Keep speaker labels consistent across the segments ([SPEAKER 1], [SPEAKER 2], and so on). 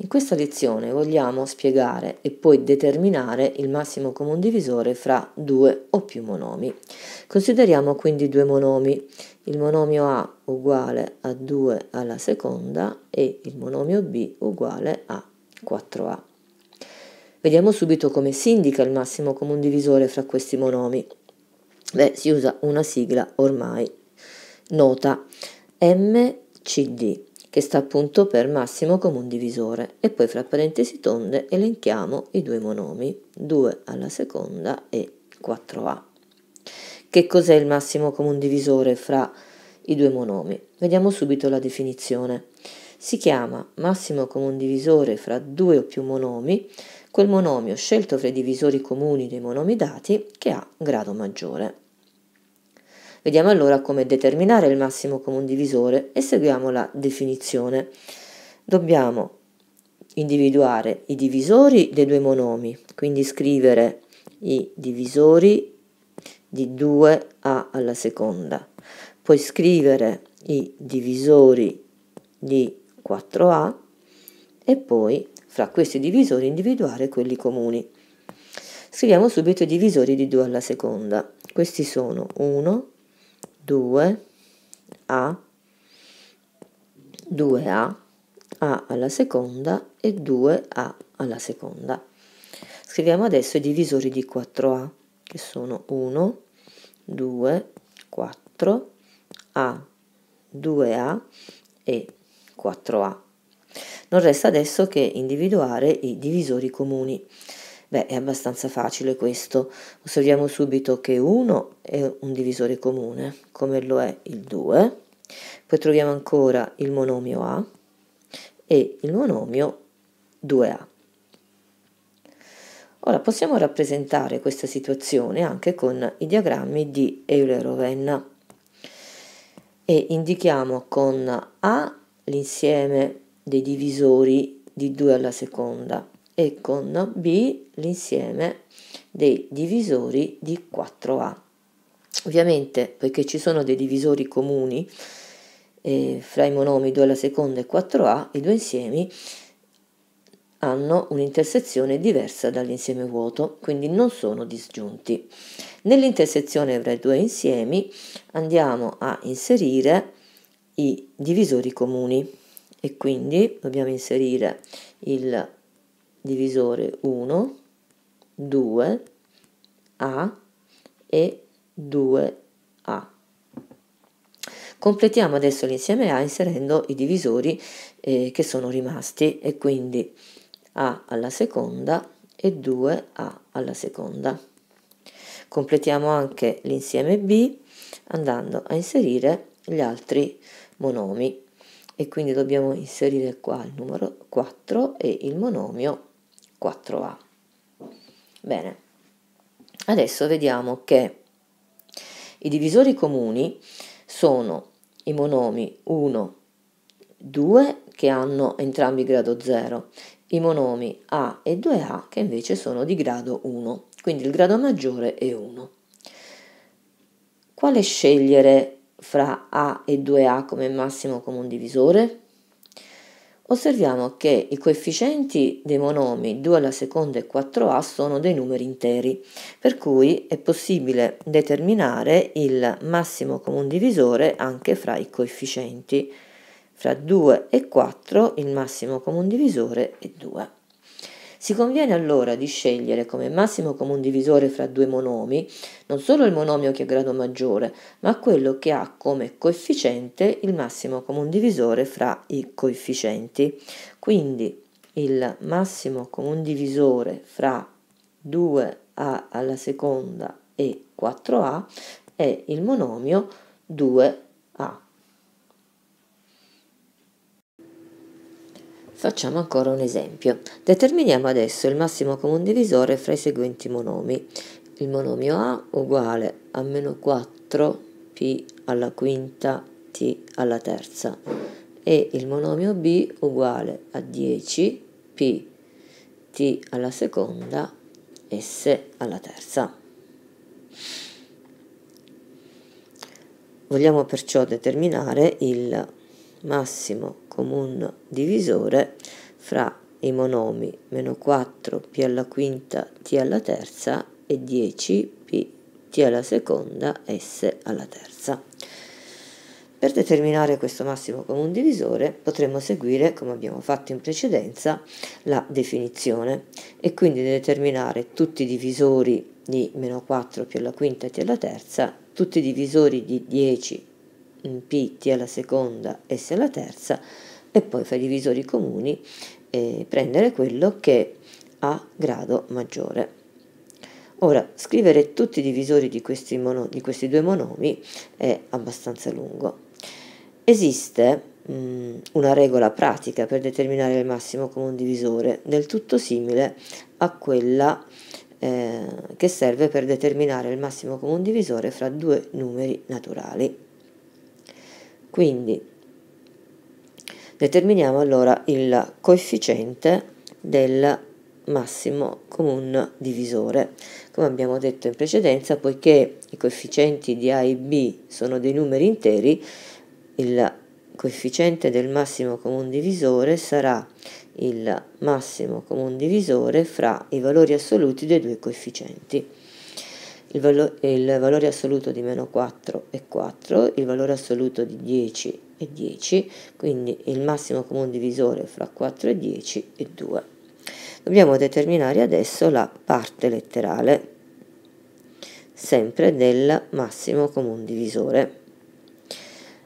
[SPEAKER 1] In questa lezione vogliamo spiegare e poi determinare il massimo comune divisore fra due o più monomi. Consideriamo quindi due monomi, il monomio A uguale a 2 alla seconda e il monomio B uguale a 4A. Vediamo subito come si indica il massimo comune divisore fra questi monomi. Beh, si usa una sigla ormai nota MCD che sta appunto per massimo comune divisore, e poi fra parentesi tonde elenchiamo i due monomi, 2 alla seconda e 4a. Che cos'è il massimo comune divisore fra i due monomi? Vediamo subito la definizione. Si chiama massimo comune divisore fra due o più monomi quel monomio scelto fra i divisori comuni dei monomi dati che ha grado maggiore. Vediamo allora come determinare il massimo comune divisore e seguiamo la definizione. Dobbiamo individuare i divisori dei due monomi, quindi scrivere i divisori di 2a alla seconda, poi scrivere i divisori di 4a e poi fra questi divisori individuare quelli comuni. Scriviamo subito i divisori di 2 alla seconda. Questi sono 1, 2 a 2a a alla seconda e 2a alla seconda. Scriviamo adesso i divisori di 4a che sono 1 2 4 a 2a e 4a. Non resta adesso che individuare i divisori comuni. Beh, è abbastanza facile questo. Osserviamo subito che 1 è un divisore comune, come lo è il 2. Poi troviamo ancora il monomio A e il monomio 2A. Ora possiamo rappresentare questa situazione anche con i diagrammi di Euler-Ovenna e indichiamo con A l'insieme dei divisori di 2 alla seconda e con B l'insieme dei divisori di 4A. Ovviamente poiché ci sono dei divisori comuni eh, fra i monomi 2 alla seconda e 4A, i due insiemi hanno un'intersezione diversa dall'insieme vuoto, quindi non sono disgiunti. Nell'intersezione fra i due insiemi andiamo a inserire i divisori comuni e quindi dobbiamo inserire il divisore 1, 2, A e 2A. Completiamo adesso l'insieme A inserendo i divisori eh, che sono rimasti e quindi A alla seconda e 2A alla seconda. Completiamo anche l'insieme B andando a inserire gli altri monomi e quindi dobbiamo inserire qua il numero 4 e il monomio 4A. Bene, adesso vediamo che i divisori comuni sono i monomi 1, 2 che hanno entrambi grado 0, i monomi A e 2A che invece sono di grado 1, quindi il grado maggiore è 1. Quale scegliere fra A e 2A come massimo comune divisore? osserviamo che i coefficienti dei monomi 2 alla seconda e 4a sono dei numeri interi, per cui è possibile determinare il massimo comune divisore anche fra i coefficienti. Fra 2 e 4 il massimo comune divisore è 2. Si conviene allora di scegliere come massimo comune divisore fra due monomi non solo il monomio che ha grado maggiore, ma quello che ha come coefficiente il massimo comune divisore fra i coefficienti. Quindi il massimo comune divisore fra 2a alla seconda e 4a è il monomio 2a. Facciamo ancora un esempio. Determiniamo adesso il massimo comune divisore fra i seguenti monomi. Il monomio A uguale a meno 4p alla quinta t alla terza e il monomio B uguale a 10p t alla seconda s alla terza. Vogliamo perciò determinare il massimo comune divisore fra i monomi meno 4 p alla quinta t alla terza e 10 p t alla seconda s alla terza. Per determinare questo massimo comune divisore potremmo seguire, come abbiamo fatto in precedenza, la definizione e quindi determinare tutti i divisori di meno 4 più alla quinta e t alla terza, tutti i divisori di 10 Pitti alla seconda S alla terza e poi fra i divisori comuni eh, prendere quello che ha grado maggiore. Ora, scrivere tutti i divisori di questi, mono, di questi due monomi è abbastanza lungo. Esiste mh, mm, una regola pratica per determinare il massimo comune divisore, del tutto simile a quella eh, che serve per determinare il massimo comune divisore fra due numeri naturali. Quindi determiniamo allora il coefficiente del massimo comune divisore. Come abbiamo detto in precedenza, poiché i coefficienti di A e B sono dei numeri interi, il coefficiente del massimo comune divisore sarà il massimo comune divisore fra i valori assoluti dei due coefficienti il, valo- il valore assoluto di meno 4 è 4, il valore assoluto di 10 è 10, quindi il massimo comune divisore fra 4 e 10 è 2. Dobbiamo determinare adesso la parte letterale, sempre del massimo comune divisore.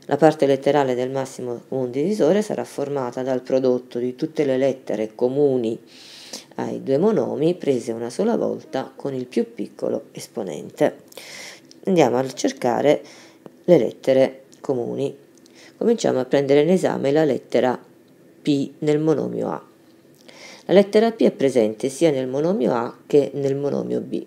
[SPEAKER 1] La parte letterale del massimo comune divisore sarà formata dal prodotto di tutte le lettere comuni ai due monomi prese una sola volta con il più piccolo esponente. Andiamo a cercare le lettere comuni. Cominciamo a prendere in esame la lettera P nel monomio A. La lettera P è presente sia nel monomio A che nel monomio B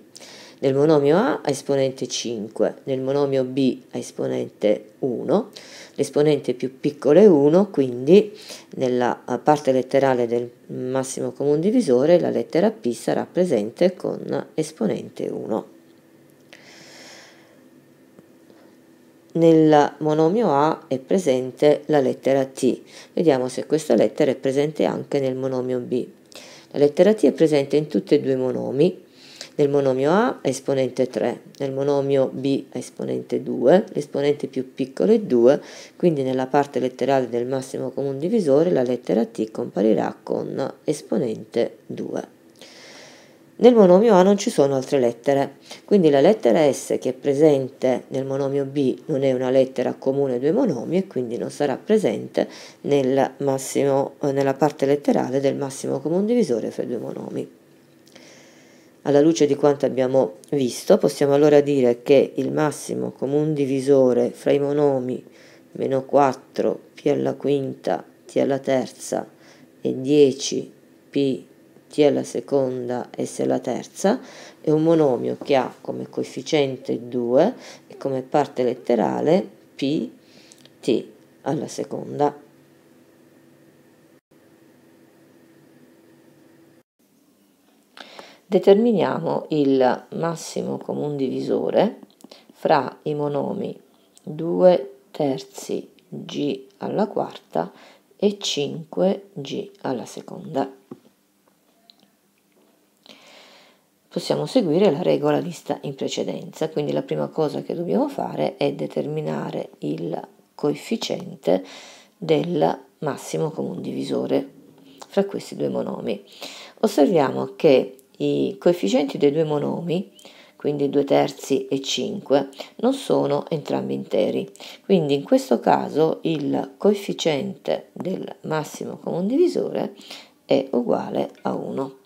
[SPEAKER 1] nel monomio A a esponente 5, nel monomio B a esponente 1, l'esponente più piccolo è 1, quindi nella eh, parte letterale del massimo comune divisore la lettera P sarà presente con esponente 1. Nel monomio A è presente la lettera T. Vediamo se questa lettera è presente anche nel monomio B. La lettera T è presente in tutti e due i monomi nel monomio A esponente 3, nel monomio B esponente 2, l'esponente più piccolo è 2, quindi nella parte letterale del massimo comune divisore la lettera T comparirà con esponente 2. Nel monomio A non ci sono altre lettere, quindi la lettera S che è presente nel monomio B non è una lettera comune ai due monomi e quindi non sarà presente nel massimo, nella parte letterale del massimo comune divisore fra i due monomi. Alla luce di quanto abbiamo visto, possiamo allora dire che il massimo comune divisore fra i monomi meno 4 p alla quinta t alla terza e 10 p t alla seconda s alla terza è un monomio che ha come coefficiente 2 e come parte letterale p t alla seconda Determiniamo il massimo comune divisore fra i monomi 2 terzi g alla quarta e 5g alla seconda. Possiamo seguire la regola vista in precedenza, quindi la prima cosa che dobbiamo fare è determinare il coefficiente del massimo comune divisore fra questi due monomi. Osserviamo che i coefficienti dei due monomi, quindi 2 terzi e 5, non sono entrambi interi. Quindi in questo caso il coefficiente del massimo comune divisore è uguale a 1.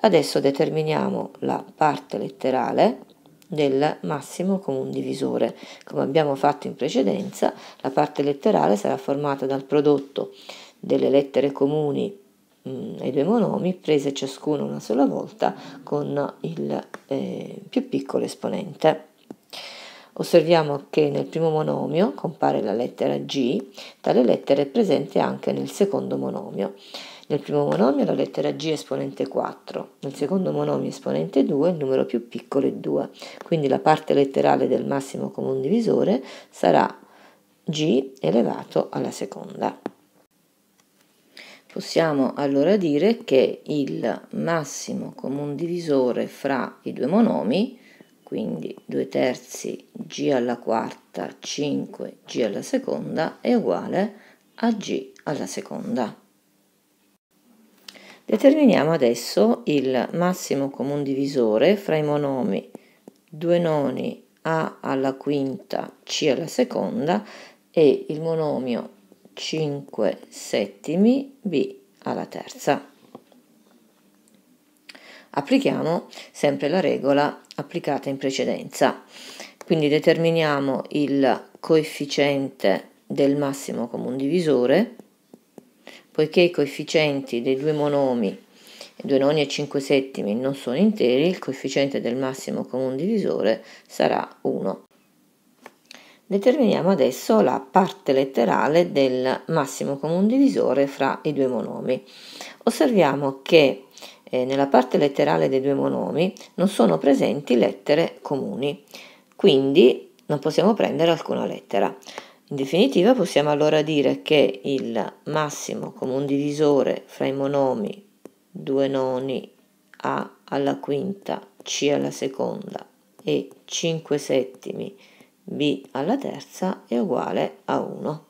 [SPEAKER 1] Adesso determiniamo la parte letterale del massimo comune divisore. Come abbiamo fatto in precedenza, la parte letterale sarà formata dal prodotto delle lettere comuni Mm, i due monomi prese ciascuno una sola volta con il eh, più piccolo esponente. Osserviamo che nel primo monomio compare la lettera G, tale lettera è presente anche nel secondo monomio. Nel primo monomio la lettera G è esponente 4, nel secondo monomio esponente 2, il numero più piccolo è 2, quindi la parte letterale del massimo comune divisore sarà G elevato alla seconda. Possiamo allora dire che il massimo comune divisore fra i due monomi, quindi 2 terzi g alla quarta 5 g alla seconda è uguale a g alla seconda. Determiniamo adesso il massimo comune divisore fra i monomi 2 noni a alla quinta c alla seconda e il monomio 5 settimi b alla terza. Applichiamo sempre la regola applicata in precedenza, quindi determiniamo il coefficiente del massimo comune divisore, poiché i coefficienti dei due monomi 2 noni e 5 settimi non sono interi, il coefficiente del massimo comune divisore sarà 1. Determiniamo adesso la parte letterale del massimo comune divisore fra i due monomi. Osserviamo che eh, nella parte letterale dei due monomi non sono presenti lettere comuni, quindi non possiamo prendere alcuna lettera. In definitiva possiamo allora dire che il massimo comune divisore fra i monomi 2 noni a alla quinta, c alla seconda e 5 settimi b alla terza è uguale a 1.